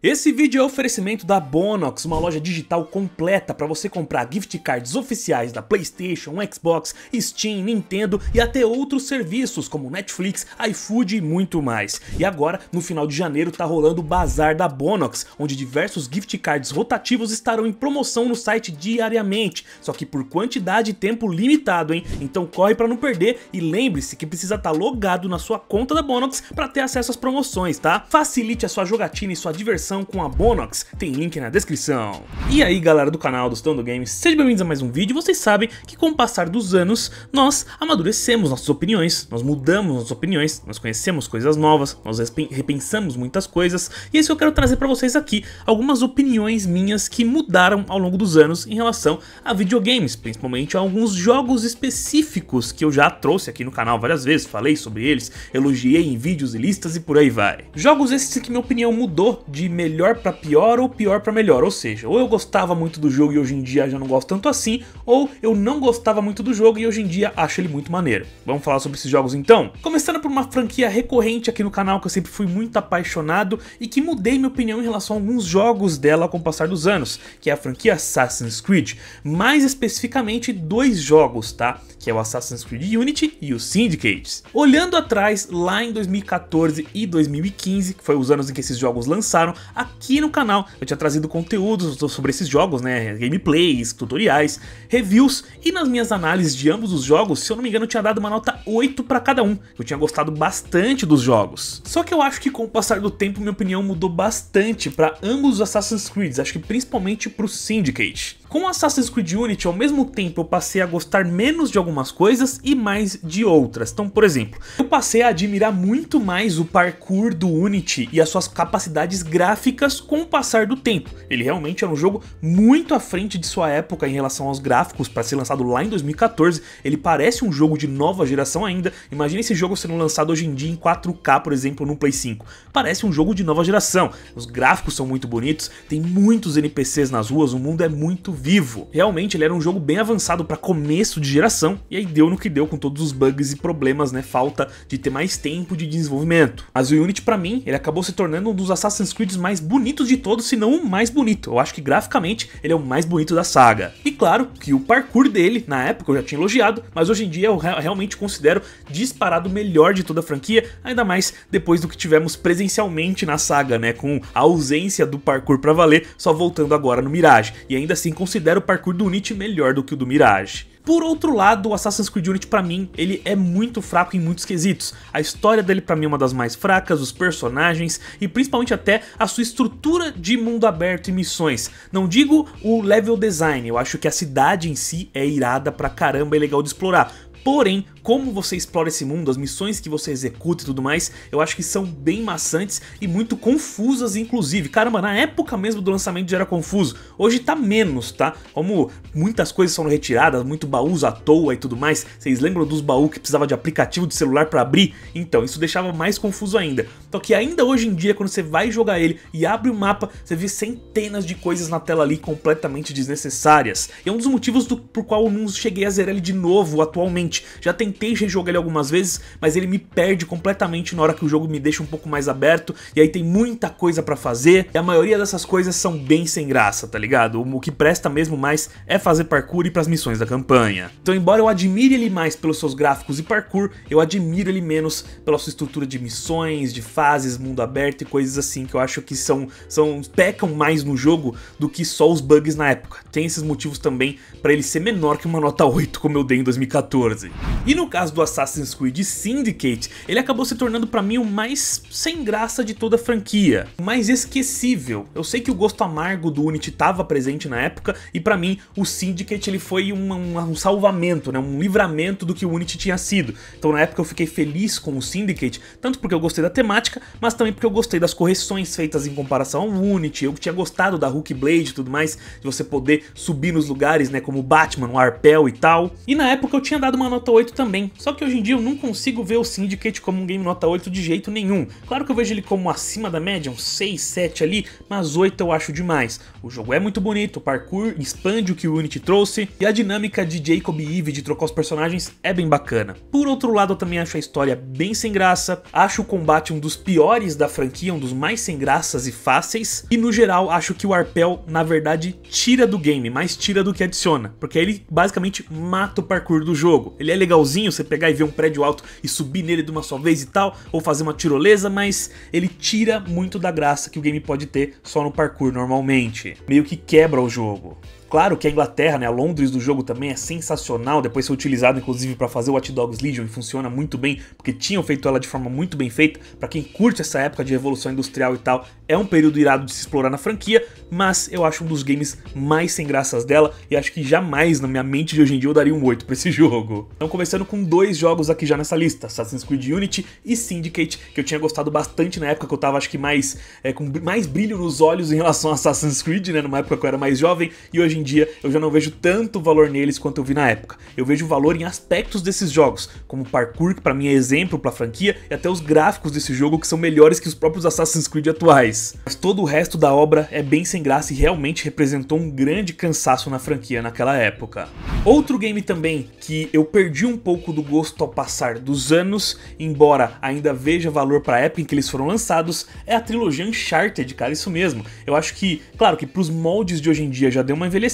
Esse vídeo é oferecimento da Bonox, uma loja digital completa para você comprar gift cards oficiais da Playstation, Xbox, Steam, Nintendo e até outros serviços como Netflix, iFood e muito mais. E agora, no final de janeiro, tá rolando o Bazar da Bonox, onde diversos gift cards rotativos estarão em promoção no site diariamente, só que por quantidade e tempo limitado, hein? Então corre para não perder e lembre-se que precisa estar tá logado na sua conta da Bonox para ter acesso às promoções, tá? Facilite a sua jogatina e sua diversão com a Bonox, tem link na descrição. E aí galera do canal do Stando Games, sejam bem-vindos a mais um vídeo, vocês sabem que com o passar dos anos, nós amadurecemos nossas opiniões, nós mudamos nossas opiniões, nós conhecemos coisas novas, nós repensamos muitas coisas, e é isso que eu quero trazer para vocês aqui, algumas opiniões minhas que mudaram ao longo dos anos em relação a videogames, principalmente a alguns jogos específicos que eu já trouxe aqui no canal várias vezes, falei sobre eles, elogiei em vídeos e listas e por aí vai. Jogos esses que minha opinião mudou de melhor para pior ou pior para melhor, ou seja, ou eu gostava muito do jogo e hoje em dia já não gosto tanto assim, ou eu não gostava muito do jogo e hoje em dia acho ele muito maneiro. Vamos falar sobre esses jogos então? Começando por uma franquia recorrente aqui no canal que eu sempre fui muito apaixonado e que mudei minha opinião em relação a alguns jogos dela com o passar dos anos, que é a franquia Assassin's Creed, mais especificamente dois jogos, tá? Que é o Assassin's Creed Unity e o Syndicate. Olhando atrás, lá em 2014 e 2015, que foi os anos em que esses jogos lançaram, aqui no canal. Eu tinha trazido conteúdos sobre esses jogos, né? Gameplays, tutoriais, reviews e nas minhas análises de ambos os jogos, se eu não me engano, eu tinha dado uma nota 8 para cada um. Eu tinha gostado bastante dos jogos. Só que eu acho que com o passar do tempo minha opinião mudou bastante para ambos os Assassin's Creed, acho que principalmente para o Syndicate. Com Assassin's Creed Unity, ao mesmo tempo eu passei a gostar menos de algumas coisas e mais de outras. Então, por exemplo, eu passei a admirar muito mais o parkour do Unity e as suas capacidades gráficas gráficas com o passar do tempo. Ele realmente era um jogo muito à frente de sua época em relação aos gráficos, para ser lançado lá em 2014. Ele parece um jogo de nova geração ainda. Imagina esse jogo sendo lançado hoje em dia em 4K, por exemplo, no Play 5. Parece um jogo de nova geração. Os gráficos são muito bonitos, tem muitos NPCs nas ruas, o mundo é muito vivo. Realmente ele era um jogo bem avançado para começo de geração, e aí deu no que deu com todos os bugs e problemas, né? Falta de ter mais tempo de desenvolvimento. Mas o Unity, para mim, ele acabou se tornando um dos Assassin's Creed mais mais bonitos de todos, se não o mais bonito. Eu acho que graficamente ele é o mais bonito da saga. E claro que o parkour dele, na época eu já tinha elogiado, mas hoje em dia eu realmente considero disparado o melhor de toda a franquia, ainda mais depois do que tivemos presencialmente na saga, né, com a ausência do parkour para valer, só voltando agora no Mirage. E ainda assim considero o parkour do Unity melhor do que o do Mirage. Por outro lado, o Assassin's Creed Unity para mim, ele é muito fraco em muitos quesitos. A história dele para mim é uma das mais fracas, os personagens e principalmente até a sua estrutura de mundo aberto e missões. Não digo o level design, eu acho que a cidade em si é irada pra caramba e legal de explorar. Porém, como você explora esse mundo, as missões que você executa e tudo mais, eu acho que são bem maçantes e muito confusas, inclusive. Caramba, na época mesmo do lançamento já era confuso, hoje tá menos, tá? Como muitas coisas são retiradas, muito baús à toa e tudo mais, vocês lembram dos baús que precisava de aplicativo de celular para abrir? Então, isso deixava mais confuso ainda. Só que ainda hoje em dia, quando você vai jogar ele e abre o mapa, você vê centenas de coisas na tela ali completamente desnecessárias. E é um dos motivos do, por qual eu não cheguei a zerar ele de novo atualmente. Já tem tentei rejogar ele algumas vezes, mas ele me perde completamente na hora que o jogo me deixa um pouco mais aberto, e aí tem muita coisa para fazer, e a maioria dessas coisas são bem sem graça, tá ligado? O que presta mesmo mais é fazer parkour e ir pras missões da campanha. Então embora eu admire ele mais pelos seus gráficos e parkour, eu admiro ele menos pela sua estrutura de missões, de fases, mundo aberto e coisas assim que eu acho que são, são pecam mais no jogo do que só os bugs na época. Tem esses motivos também para ele ser menor que uma nota 8 como eu dei em 2014. E no caso do Assassin's Creed Syndicate, ele acabou se tornando para mim o mais sem graça de toda a franquia, o mais esquecível. Eu sei que o gosto amargo do Unity estava presente na época e para mim o Syndicate ele foi um, um, um salvamento, né? um livramento do que o Unity tinha sido. Então na época eu fiquei feliz com o Syndicate, tanto porque eu gostei da temática, mas também porque eu gostei das correções feitas em comparação ao Unity, eu tinha gostado da Hulk Blade e tudo mais, de você poder subir nos lugares, né, como Batman, o Arpel e tal. E na época eu tinha dado uma nota 8 também, também. Só que hoje em dia eu não consigo ver o Syndicate como um game nota 8 de jeito nenhum. Claro que eu vejo ele como acima da média, um 6, 7 ali, mas 8 eu acho demais. O jogo é muito bonito, o parkour expande o que o Unity trouxe, e a dinâmica de Jacob e Eve de trocar os personagens é bem bacana. Por outro lado, eu também acho a história bem sem graça, acho o combate um dos piores da franquia, um dos mais sem graças e fáceis, e no geral acho que o Arpel, na verdade, tira do game, mais tira do que adiciona, porque ele basicamente mata o parkour do jogo. Ele é legalzinho, você pegar e ver um prédio alto e subir nele de uma só vez e tal, ou fazer uma tirolesa, mas ele tira muito da graça que o game pode ter só no parkour normalmente. Meio que quebra o jogo. Claro que a Inglaterra, né, a Londres do jogo também é sensacional, depois foi utilizado inclusive para fazer o Watch Dogs Legion e funciona muito bem, porque tinham feito ela de forma muito bem feita. Para quem curte essa época de revolução industrial e tal, é um período irado de se explorar na franquia, mas eu acho um dos games mais sem graças dela e acho que jamais na minha mente de hoje em dia eu daria um 8 para esse jogo. Então começando com dois jogos aqui já nessa lista, Assassin's Creed Unity e Syndicate, que eu tinha gostado bastante na época que eu tava acho que mais é, com mais brilho nos olhos em relação a Assassin's Creed, né, numa época que eu era mais jovem, e hoje hoje em dia eu já não vejo tanto valor neles quanto eu vi na época. Eu vejo valor em aspectos desses jogos, como parkour, que para mim é exemplo pra franquia, e até os gráficos desse jogo que são melhores que os próprios Assassin's Creed atuais. Mas todo o resto da obra é bem sem graça e realmente representou um grande cansaço na franquia naquela época. Outro game também que eu perdi um pouco do gosto ao passar dos anos, embora ainda veja valor pra época em que eles foram lançados, é a trilogia Uncharted, cara, isso mesmo. Eu acho que, claro que pros moldes de hoje em dia já deu uma envelhecida,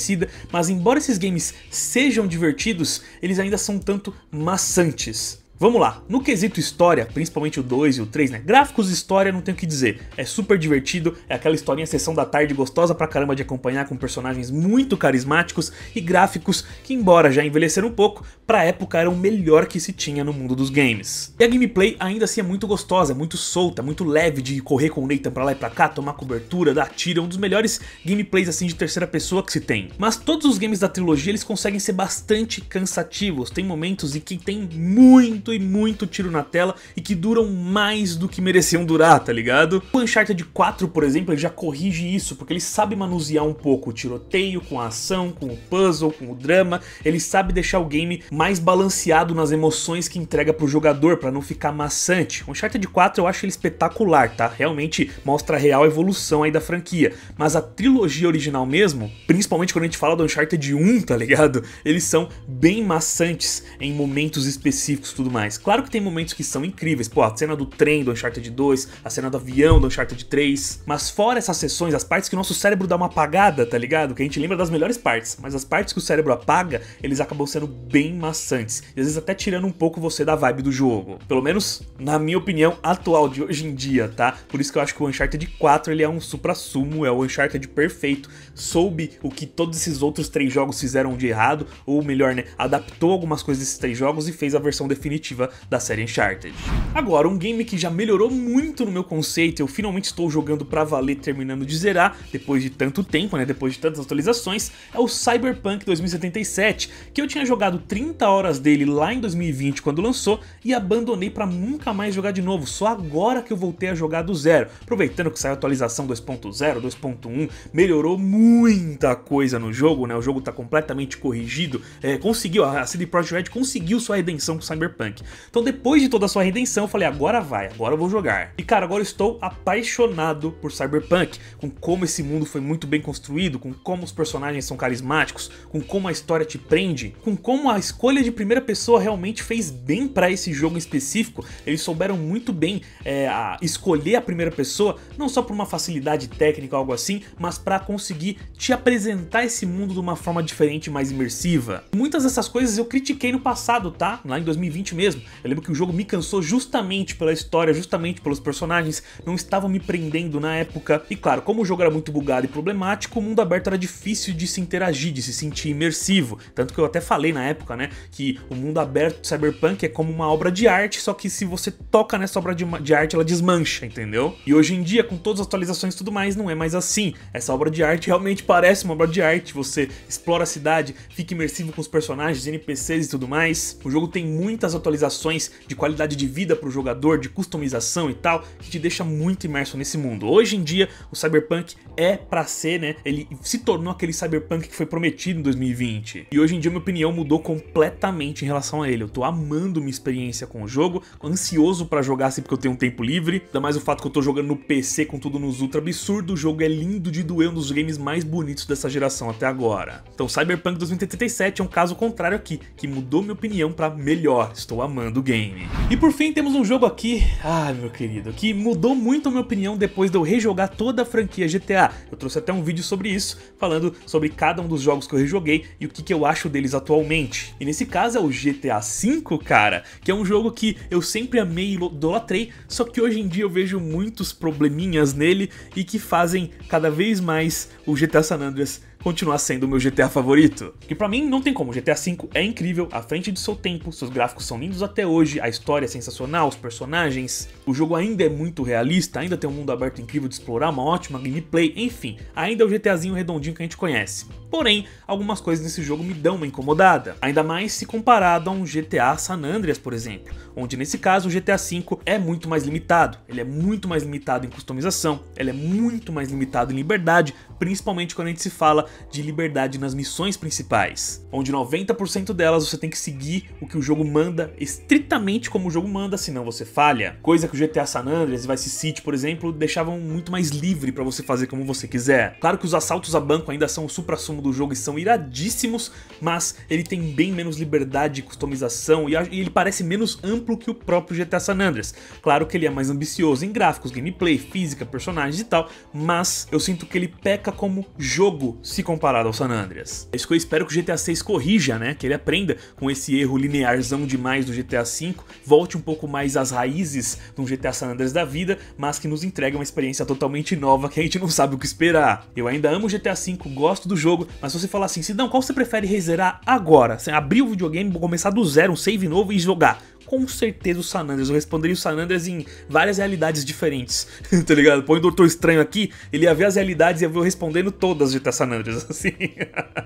mas embora esses games sejam divertidos, eles ainda são um tanto maçantes. Vamos lá, no quesito história, principalmente o 2 e o 3, né? Gráficos e história não tenho o que dizer. É super divertido, é aquela historinha sessão da tarde gostosa pra caramba de acompanhar com personagens muito carismáticos e gráficos que, embora já envelheceram um pouco, pra época era o melhor que se tinha no mundo dos games. E a gameplay ainda assim é muito gostosa, é muito solta, muito leve de correr com o Nathan pra lá e pra cá, tomar cobertura, dar tiro, é um dos melhores gameplays assim de terceira pessoa que se tem. Mas todos os games da trilogia eles conseguem ser bastante cansativos, tem momentos em que tem muito muito tiro na tela e que duram mais do que mereciam durar, tá ligado? O Uncharted 4, por exemplo, ele já corrige isso, porque ele sabe manusear um pouco o tiroteio com a ação, com o puzzle, com o drama, ele sabe deixar o game mais balanceado nas emoções que entrega pro jogador para não ficar maçante. O Uncharted 4 eu acho ele espetacular, tá? Realmente mostra a real evolução aí da franquia, mas a trilogia original mesmo, principalmente quando a gente fala do Uncharted 1, tá ligado? Eles são bem maçantes em momentos específicos tudo mais. Claro que tem momentos que são incríveis, pô, a cena do trem do Uncharted 2, a cena do avião do Uncharted 3, mas fora essas sessões, as partes que o nosso cérebro dá uma apagada, tá ligado? Que a gente lembra das melhores partes, mas as partes que o cérebro apaga, eles acabam sendo bem maçantes, e às vezes até tirando um pouco você da vibe do jogo. Pelo menos, na minha opinião, atual de hoje em dia, tá? Por isso que eu acho que o Uncharted 4, ele é um supra-sumo, é o Uncharted perfeito, soube o que todos esses outros três jogos fizeram de errado, ou melhor, né, adaptou algumas coisas desses três jogos e fez a versão definitiva da série Uncharted. Agora, um game que já melhorou muito no meu conceito, eu finalmente estou jogando pra valer, terminando de zerar, depois de tanto tempo, né, depois de tantas atualizações, é o Cyberpunk 2077, que eu tinha jogado 30 horas dele lá em 2020 quando lançou e abandonei pra nunca mais jogar de novo, só agora que eu voltei a jogar do zero, aproveitando que saiu a atualização 2.0, 2.1, melhorou muita coisa no jogo, né, o jogo tá completamente corrigido, é, conseguiu, a CD Projekt Red conseguiu sua redenção com Cyberpunk. Cyberpunk. Então, depois de toda a sua redenção, eu falei, agora vai, agora eu vou jogar. E cara, agora eu estou apaixonado por Cyberpunk, com como esse mundo foi muito bem construído, com como os personagens são carismáticos, com como a história te prende, com como a escolha de primeira pessoa realmente fez bem para esse jogo em específico. Eles souberam muito bem é, a escolher a primeira pessoa, não só por uma facilidade técnica ou algo assim, mas para conseguir te apresentar esse mundo de uma forma diferente e mais imersiva. Muitas dessas coisas eu critiquei no passado, tá? Lá em 2020 mesmo mesmo. Eu lembro que o jogo me cansou justamente pela história, justamente pelos personagens, não estavam me prendendo na época. E claro, como o jogo era muito bugado e problemático, o mundo aberto era difícil de se interagir, de se sentir imersivo. Tanto que eu até falei na época, né, que o mundo aberto do Cyberpunk é como uma obra de arte, só que se você toca nessa obra de, de arte, ela desmancha, entendeu? E hoje em dia, com todas as atualizações e tudo mais, não é mais assim. Essa obra de arte realmente parece uma obra de arte, você explora a cidade, fica imersivo com os personagens, NPCs e tudo mais. O jogo tem muitas atualizações atualizações de qualidade de vida para o jogador, de customização e tal, que te deixa muito imerso nesse mundo. Hoje em dia, o Cyberpunk é para ser, né? Ele se tornou aquele Cyberpunk que foi prometido em 2020. E hoje em dia minha opinião mudou completamente em relação a ele. Eu tô amando minha experiência com o jogo, ansioso para jogar assim porque eu tenho um tempo livre, ainda mais o fato que eu tô jogando no PC com tudo nos ultra absurdo, o jogo é lindo de doer, é um dos games mais bonitos dessa geração até agora. Então Cyberpunk 2077 é um caso contrário aqui, que mudou minha opinião para melhor. Estou amando o game. E por fim temos um jogo aqui, ah meu querido, que mudou muito a minha opinião depois de eu rejogar toda a franquia GTA. Eu trouxe até um vídeo sobre isso, falando sobre cada um dos jogos que eu rejoguei e o que, que eu acho deles atualmente. E nesse caso é o GTA V, cara, que é um jogo que eu sempre amei e idolatrei, só que hoje em dia eu vejo muitos probleminhas nele e que fazem cada vez mais o GTA San Andreas continuar sendo o meu GTA favorito. Que para mim não tem como, GTA V é incrível, à frente de seu tempo, seus gráficos são lindos até hoje, a história é sensacional, os personagens, o jogo ainda é muito realista, ainda tem um mundo aberto incrível de explorar, uma ótima gameplay, enfim, ainda é o GTAzinho redondinho que a gente conhece. Porém, algumas coisas nesse jogo me dão uma incomodada, ainda mais se comparado a um GTA San Andreas, por exemplo, onde nesse caso o GTA V é muito mais limitado, ele é muito mais limitado em customização, ele é muito mais limitado em liberdade, principalmente quando a gente se fala de liberdade nas missões principais, onde 90% delas você tem que seguir o que o jogo manda, estritamente como o jogo manda, senão você falha. Coisa que o GTA San Andreas e Vice City, por exemplo, deixavam muito mais livre para você fazer como você quiser. Claro que os assaltos a banco ainda são o supra-sumo do jogo e são iradíssimos, mas ele tem bem menos liberdade de customização e ele parece menos amplo que o próprio GTA San Andreas. Claro que ele é mais ambicioso em gráficos, gameplay, física, personagens e tal, mas eu sinto que ele peca como jogo se comparado ao San Andreas. É isso que eu espero que o GTA 6 corrija, né? Que ele aprenda com esse erro linearzão demais do GTA 5, volte um pouco mais às raízes do GTA San Andreas da vida, mas que nos entregue uma experiência totalmente nova que a gente não sabe o que esperar. Eu ainda amo o GTA 5, gosto do jogo, mas se você falar assim, se não, qual você prefere rezerar agora? Você abrir o videogame, começar do zero, um save novo e jogar? com certeza o San Eu responderia o Sanandres em várias realidades diferentes, tá ligado? Põe o Doutor Estranho aqui, ele ia ver as realidades e ia ver eu respondendo todas de GTA San Andreas, assim.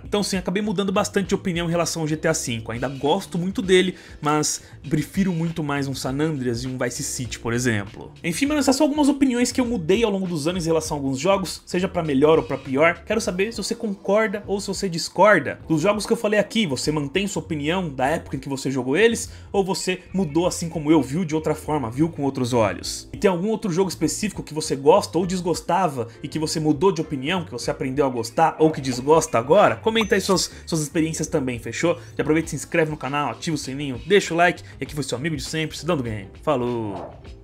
então sim, acabei mudando bastante de opinião em relação ao GTA V. Ainda gosto muito dele, mas prefiro muito mais um San Andreas e um Vice City, por exemplo. Enfim, mano, essas são algumas opiniões que eu mudei ao longo dos anos em relação a alguns jogos, seja para melhor ou para pior. Quero saber se você concorda ou se você discorda. Dos jogos que eu falei aqui, você mantém sua opinião da época em que você jogou eles ou você mudou assim como eu, viu de outra forma, viu com outros olhos. E tem algum outro jogo específico que você gosta ou desgostava e que você mudou de opinião, que você aprendeu a gostar ou que desgosta agora? Comenta aí suas, suas experiências também, fechou? E aproveita e se inscreve no canal, ativa o sininho, deixa o like e aqui foi seu amigo de sempre, se dando Game. Falou!